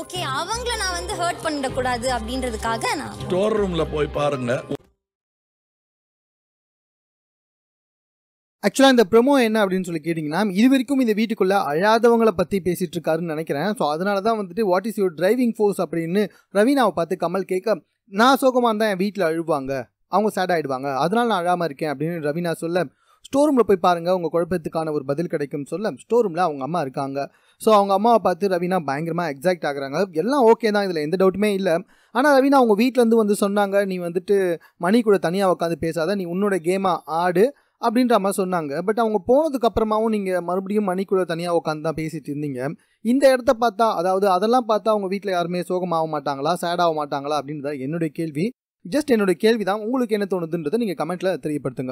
okay அவங்கள நான் வந்து ஹர்ட் பண்ணிடக்கூடாது அப்படின்றதுக்காக நான் ஸ்டோர் ரூம்ல போய் பாருங்க ஆக்சுவலாக இந்த ப்ரொமோ என்ன அப்படின்னு சொல்லி கேட்டிங்கன்னா இது வரைக்கும் இந்த வீட்டுக்குள்ளே அழாதவங்களை பற்றி பேசிகிட்டு இருக்காருன்னு நினைக்கிறேன் ஸோ அதனால தான் வந்துட்டு what is your driving force அப்படின்னு ரவீனாவை பார்த்து கமல் கேட்க நான் சோகமாக இருந்தால் என் வீட்டில் அழுவாங்க அவங்க சேட் ஆகிடுவாங்க அதனால் நான் அழாமல் இருக்கேன் அப்படின்னு ரவீனா சொல்ல ஸ்டோரூமில் போய் பாருங்கள் உங்கள் குழப்பத்துக்கான ஒரு பதில் கிடைக்கும்னு சொல்ல ஸ்டோரூமில் அவங்க அம்மா இருக்காங்க ஸோ அவங்க அம்மாவை பார்த்து ரவீனா பயங்கரமாக எக்ஸாக்ட் ஆகுறாங்க எல்லாம் ஓகே தான் இதில் எந்த டவுட்டுமே இல்லை ஆனால் ரவீனா அவங்க வீட்டிலேருந்து வந்து சொன்னாங்க நீ வந்துட்டு மணி கூட தனியாக உட்காந்து பேசாத நீ உன்னோட கேமாக ஆடு அப்படின்ற மாதிரி சொன்னாங்க பட் அவங்க போனதுக்கு அப்புறமாவும் நீங்கள் மறுபடியும் மணி கூட தனியாக உட்காந்து தான் பேசிட்டு இருந்தீங்க இந்த இடத்த பார்த்தா அதாவது அதெல்லாம் பார்த்தா அவங்க வீட்டில் யாருமே சோகமாக மாட்டாங்களா சேடாக மாட்டாங்களா அப்படின்றத என்னுடைய கேள்வி ஜஸ்ட் என்னுடைய கேள்வி தான் உங்களுக்கு என்ன தோணுதுன்றதை நீங்கள் கமெண்ட்டில் தெரியப்படுத்துங்க